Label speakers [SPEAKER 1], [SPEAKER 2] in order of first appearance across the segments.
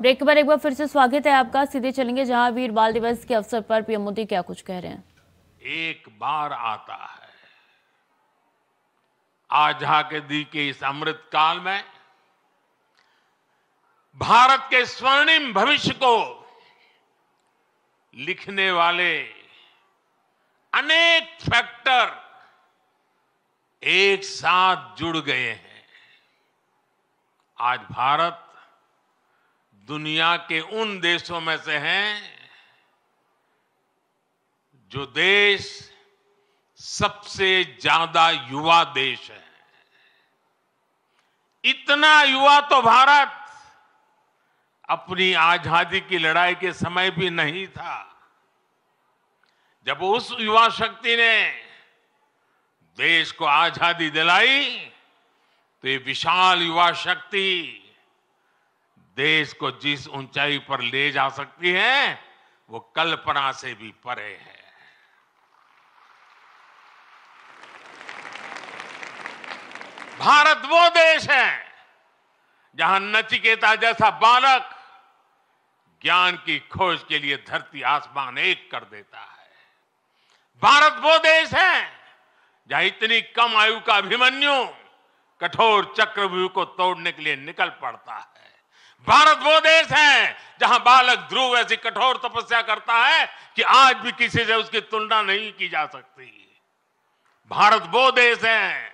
[SPEAKER 1] break के बाद एक बार फिर से स्वागत है आपका सीधे चलेंगे जहां वीर बाल दिवस के अवसर पर पीएम मोदी क्या कुछ कह रहे हैं एक बार आता है दी के इस अमृत काल में भारत के स्वर्णिम भविष्य को लिखने वाले अनेक फैक्टर एक साथ जुड़ गए हैं आज भारत दुनिया के उन देशों में से हैं जो देश सबसे ज्यादा युवा देश है इतना युवा तो भारत अपनी आजादी की लड़ाई के समय भी नहीं था जब उस युवा शक्ति ने देश को आजादी दिलाई तो ये विशाल युवा शक्ति देश को जिस ऊंचाई पर ले जा सकती है वो कल्पना से भी परे है भारत वो देश है जहां नचिकेता जैसा बालक ज्ञान की खोज के लिए धरती आसमान एक कर देता है भारत वो देश है जहां इतनी कम आयु का अभिमन्यु कठोर चक्रव्यूह को तोड़ने के लिए निकल पड़ता है भारत वो देश है जहां बालक ध्रुव ऐसी कठोर तपस्या करता है कि आज भी किसी से उसकी तुलना नहीं की जा सकती भारत वो देश है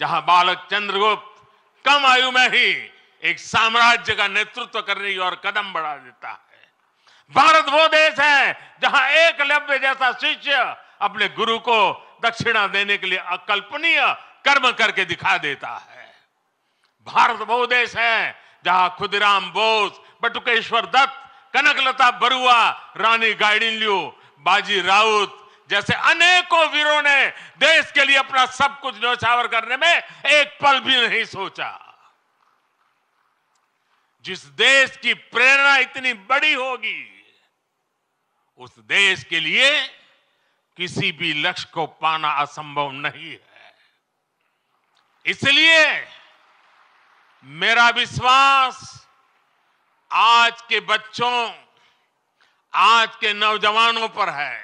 [SPEAKER 1] जहां बालक चंद्रगुप्त कम आयु में ही एक साम्राज्य का नेतृत्व करने की ओर कदम बढ़ा देता है भारत वो देश है जहां एक लव्य जैसा शिष्य अपने गुरु को दक्षिणा देने के लिए अकल्पनीय कर्म करके दिखा देता है भारत वो देश है जहां खुदराम बोस बटुकेश्वर दत्त कनकलता बरुआ रानी गाइडिनलियो बाजी राउत जैसे अनेकों वीरों ने देश के लिए अपना सब कुछ नौछावर करने में एक पल भी नहीं सोचा जिस देश की प्रेरणा इतनी बड़ी होगी उस देश के लिए किसी भी लक्ष्य को पाना असंभव नहीं है इसलिए मेरा विश्वास आज के बच्चों आज के नौजवानों पर है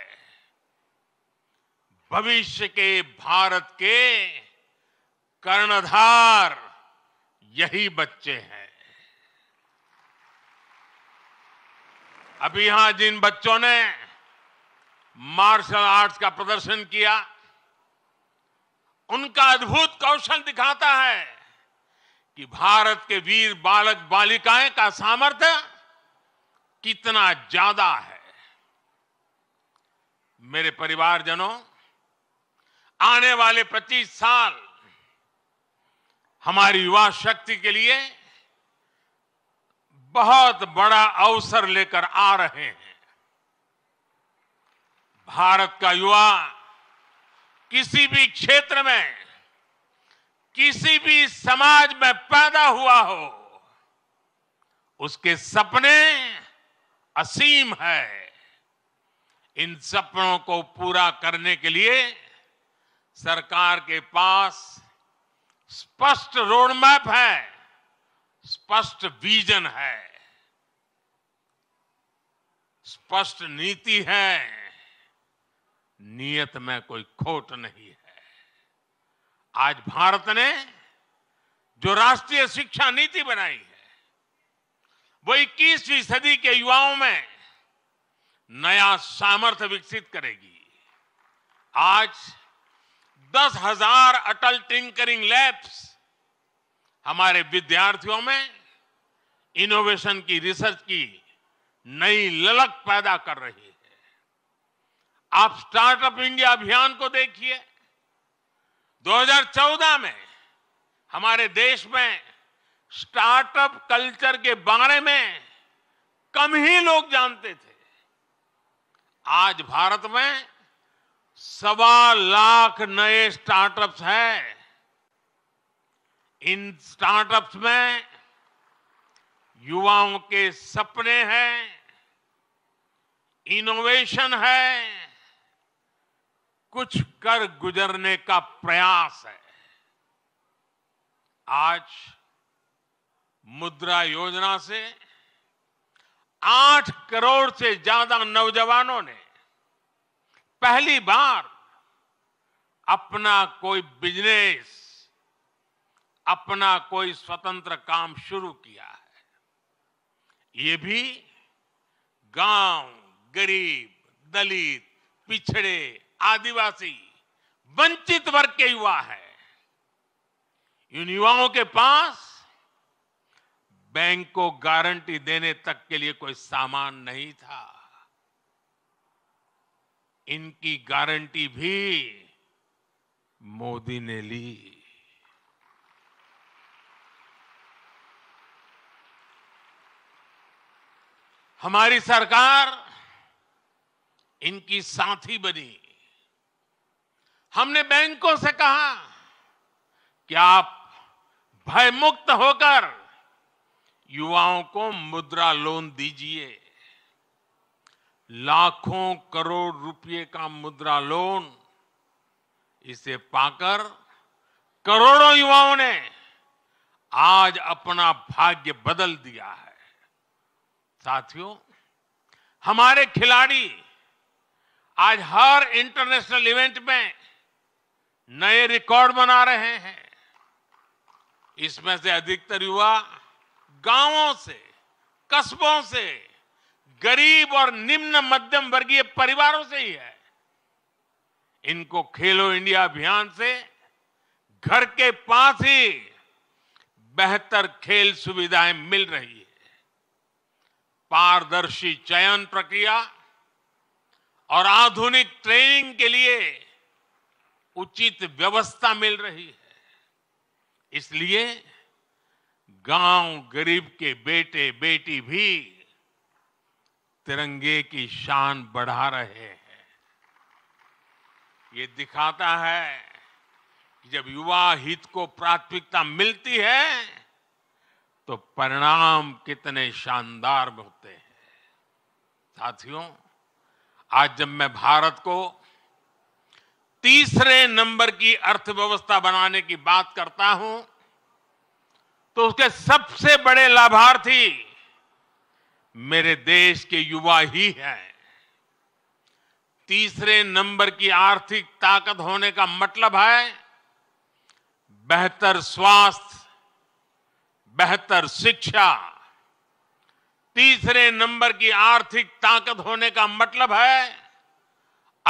[SPEAKER 1] भविष्य के भारत के कर्णधार यही बच्चे हैं अभी यहां जिन बच्चों ने मार्शल आर्ट्स का प्रदर्शन किया उनका अद्भुत कौशल दिखाता है कि भारत के वीर बालक बालिकाएं का सामर्थ्य कितना ज्यादा है मेरे परिवारजनों आने वाले 25 साल हमारी युवा शक्ति के लिए बहुत बड़ा अवसर लेकर आ रहे हैं भारत का युवा किसी भी क्षेत्र में किसी भी समाज में पैदा हुआ हो उसके सपने असीम है इन सपनों को पूरा करने के लिए सरकार के पास स्पष्ट रोड मैप है स्पष्ट विजन है स्पष्ट नीति है नियत में कोई खोट नहीं है आज भारत ने जो राष्ट्रीय शिक्षा नीति बनाई है वो इक्कीसवीं सदी के युवाओं में नया सामर्थ्य विकसित करेगी आज दस हजार अटल टिंकरिंग लैब्स हमारे विद्यार्थियों में इनोवेशन की रिसर्च की नई ललक पैदा कर रही है आप स्टार्टअप इंडिया अभियान को देखिए 2014 में हमारे देश में स्टार्टअप कल्चर के बारे में कम ही लोग जानते थे आज भारत में सवा लाख नए स्टार्टअप्स हैं इन स्टार्टअप्स में युवाओं के सपने हैं इनोवेशन है कुछ कर गुजरने का प्रयास है आज मुद्रा योजना से आठ करोड़ से ज्यादा नौजवानों ने पहली बार अपना कोई बिजनेस अपना कोई स्वतंत्र काम शुरू किया है ये भी गांव गरीब दलित पिछड़े आदिवासी वंचित वर्ग के युवा है इन युवाओं के पास बैंक को गारंटी देने तक के लिए कोई सामान नहीं था इनकी गारंटी भी मोदी ने ली हमारी सरकार इनकी साथी बनी हमने बैंकों से कहा कि आप भयमुक्त होकर युवाओं को मुद्रा लोन दीजिए लाखों करोड़ रुपए का मुद्रा लोन इसे पाकर करोड़ों युवाओं ने आज अपना भाग्य बदल दिया है साथियों हमारे खिलाड़ी आज हर इंटरनेशनल इवेंट में नए रिकॉर्ड बना रहे हैं इसमें से अधिकतर युवा गांवों से कस्बों से गरीब और निम्न मध्यम वर्गीय परिवारों से ही है इनको खेलो इंडिया अभियान से घर के पास ही बेहतर खेल सुविधाएं मिल रही है पारदर्शी चयन प्रक्रिया और आधुनिक ट्रेनिंग के लिए उचित व्यवस्था मिल रही है इसलिए गांव गरीब के बेटे बेटी भी तिरंगे की शान बढ़ा रहे हैं ये दिखाता है कि जब युवा हित को प्राथमिकता मिलती है तो परिणाम कितने शानदार होते हैं साथियों आज जब मैं भारत को तीसरे नंबर की अर्थव्यवस्था बनाने की बात करता हूं तो उसके सबसे बड़े लाभार्थी मेरे देश के युवा ही हैं तीसरे नंबर की आर्थिक ताकत होने का मतलब है बेहतर स्वास्थ्य बेहतर शिक्षा तीसरे नंबर की आर्थिक ताकत होने का मतलब है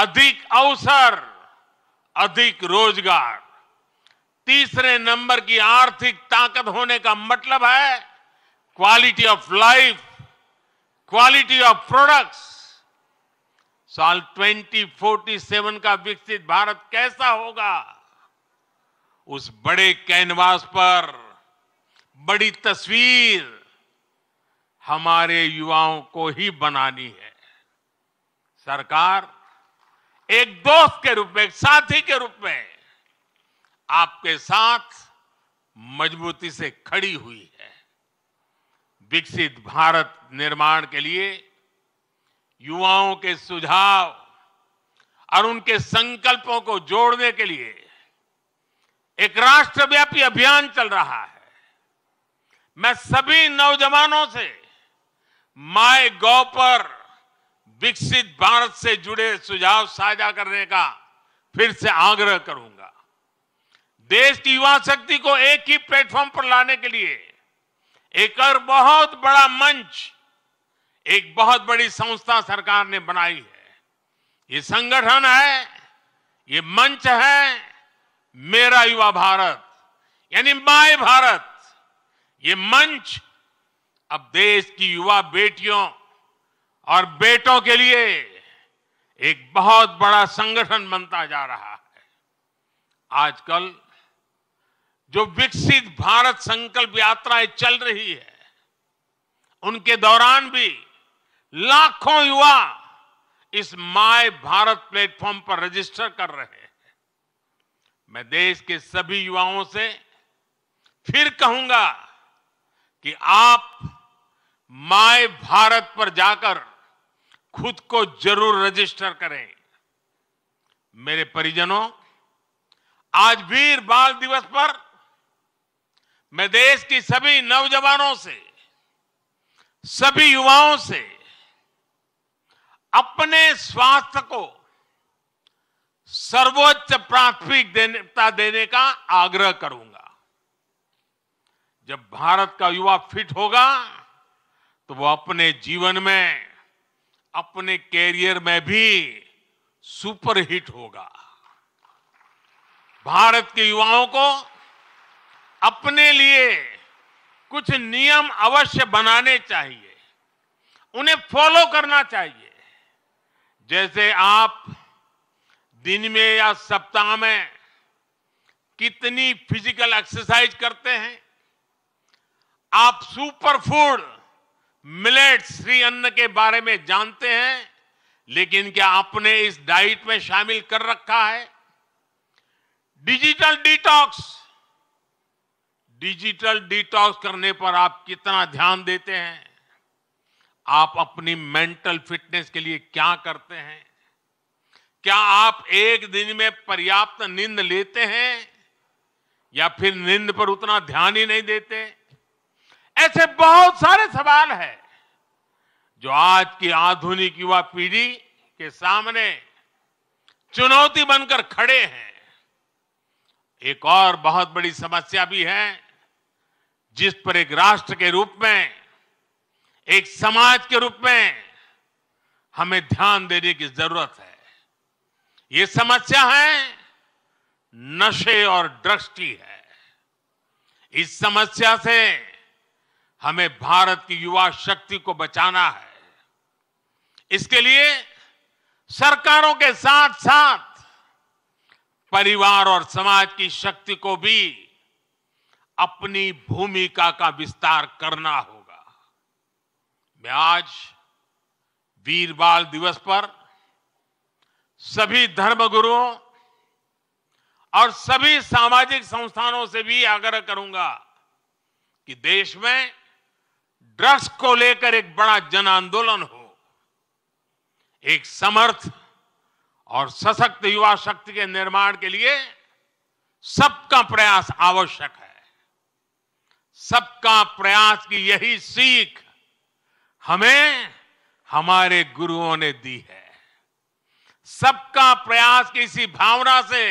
[SPEAKER 1] अधिक अवसर अधिक रोजगार तीसरे नंबर की आर्थिक ताकत होने का मतलब है quality of life quality of products साल 2047 का विकसित भारत कैसा होगा उस बड़े कैनवास पर बड़ी तस्वीर हमारे युवाओं को ही बनानी है सरकार एक दोस्त के रूप में एक साथी के रूप में आपके साथ मजबूती से खड़ी हुई है विकसित भारत निर्माण के लिए युवाओं के सुझाव और उनके संकल्पों को जोड़ने के लिए एक राष्ट्रव्यापी अभियान चल रहा है मैं सभी नौजवानों से माय गौ पर विकसित भारत से जुड़े सुझाव साझा करने का फिर से आग्रह करूंगा देश की युवा शक्ति को एक ही प्लेटफॉर्म पर लाने के लिए एक और बहुत बड़ा मंच एक बहुत बड़ी संस्था सरकार ने बनाई है ये संगठन है ये मंच है मेरा युवा भारत यानी माय भारत ये मंच अब देश की युवा बेटियों और बेटों के लिए एक बहुत बड़ा संगठन बनता जा रहा है आजकल जो विकसित भारत संकल्प यात्राएं चल रही है उनके दौरान भी लाखों युवा इस माय भारत प्लेटफॉर्म पर रजिस्टर कर रहे हैं मैं देश के सभी युवाओं से फिर कहूंगा कि आप माय भारत पर जाकर खुद को जरूर रजिस्टर करें मेरे परिजनों आज वीर बाल दिवस पर मैं देश की सभी नौजवानों से सभी युवाओं से अपने स्वास्थ्य को सर्वोच्च प्राथमिकता देने का आग्रह करूंगा जब भारत का युवा फिट होगा तो वो अपने जीवन में अपने कैरियर में भी सुपरहिट होगा भारत के युवाओं को अपने लिए कुछ नियम अवश्य बनाने चाहिए उन्हें फॉलो करना चाहिए जैसे आप दिन में या सप्ताह में कितनी फिजिकल एक्सरसाइज करते हैं आप सुपर फूड मिलेट श्री अन्न के बारे में जानते हैं लेकिन क्या आपने इस डाइट में शामिल कर रखा है डिजिटल डिटॉक्स डिजिटल डिटॉक्स करने पर आप कितना ध्यान देते हैं आप अपनी मेंटल फिटनेस के लिए क्या करते हैं क्या आप एक दिन में पर्याप्त नींद लेते हैं या फिर नींद पर उतना ध्यान ही नहीं देते ऐसे बहुत सारे सवाल हैं जो आज की आधुनिक युवा पीढ़ी के सामने चुनौती बनकर खड़े हैं एक और बहुत बड़ी समस्या भी है जिस पर एक राष्ट्र के रूप में एक समाज के रूप में हमें ध्यान देने की जरूरत है ये समस्या है नशे और ड्रग्स की है इस समस्या से हमें भारत की युवा शक्ति को बचाना है इसके लिए सरकारों के साथ साथ परिवार और समाज की शक्ति को भी अपनी भूमिका का विस्तार करना होगा मैं आज वीर बाल दिवस पर सभी धर्मगुरुओं और सभी सामाजिक संस्थानों से भी आग्रह करूंगा कि देश में ड्रग्स को लेकर एक बड़ा जन आंदोलन हो एक समर्थ और सशक्त युवा शक्ति के निर्माण के लिए सबका प्रयास आवश्यक है सबका प्रयास की यही सीख हमें हमारे गुरुओं ने दी है सबका प्रयास की इसी भावना से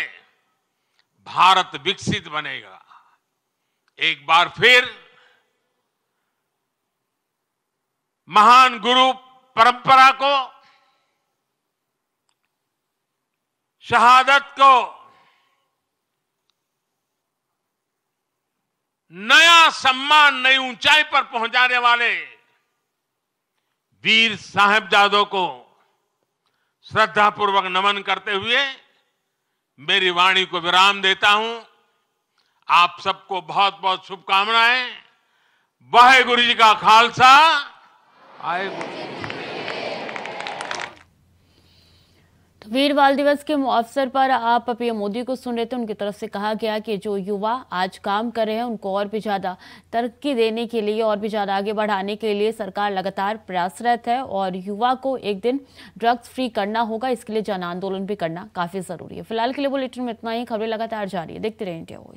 [SPEAKER 1] भारत विकसित बनेगा एक बार फिर महान गुरु परंपरा को शहादत को नया सम्मान नई ऊंचाई पर पहुंचाने वाले वीर साहेबजादों को श्रद्धापूर्वक नमन करते हुए मेरी वाणी को विराम देता हूं आप सबको बहुत बहुत शुभकामनाएं वाहे गुरु जी का खालसा तो वीर बाल दिवस के अवसर पर आप पीएम मोदी को सुन रहे थे उनकी तरफ से कहा गया कि जो युवा आज काम कर रहे हैं उनको और भी ज़्यादा तरक्की देने के लिए और भी ज़्यादा आगे बढ़ाने के लिए सरकार लगातार प्रयासरत है और युवा को एक दिन ड्रग्स फ्री करना होगा इसके लिए जन आंदोलन भी करना काफ़ी ज़रूरी है फिलहाल के लिए बुलेटिन में इतना ही खबरें लगातार जारी है देखते रहे इंडिया वॉइस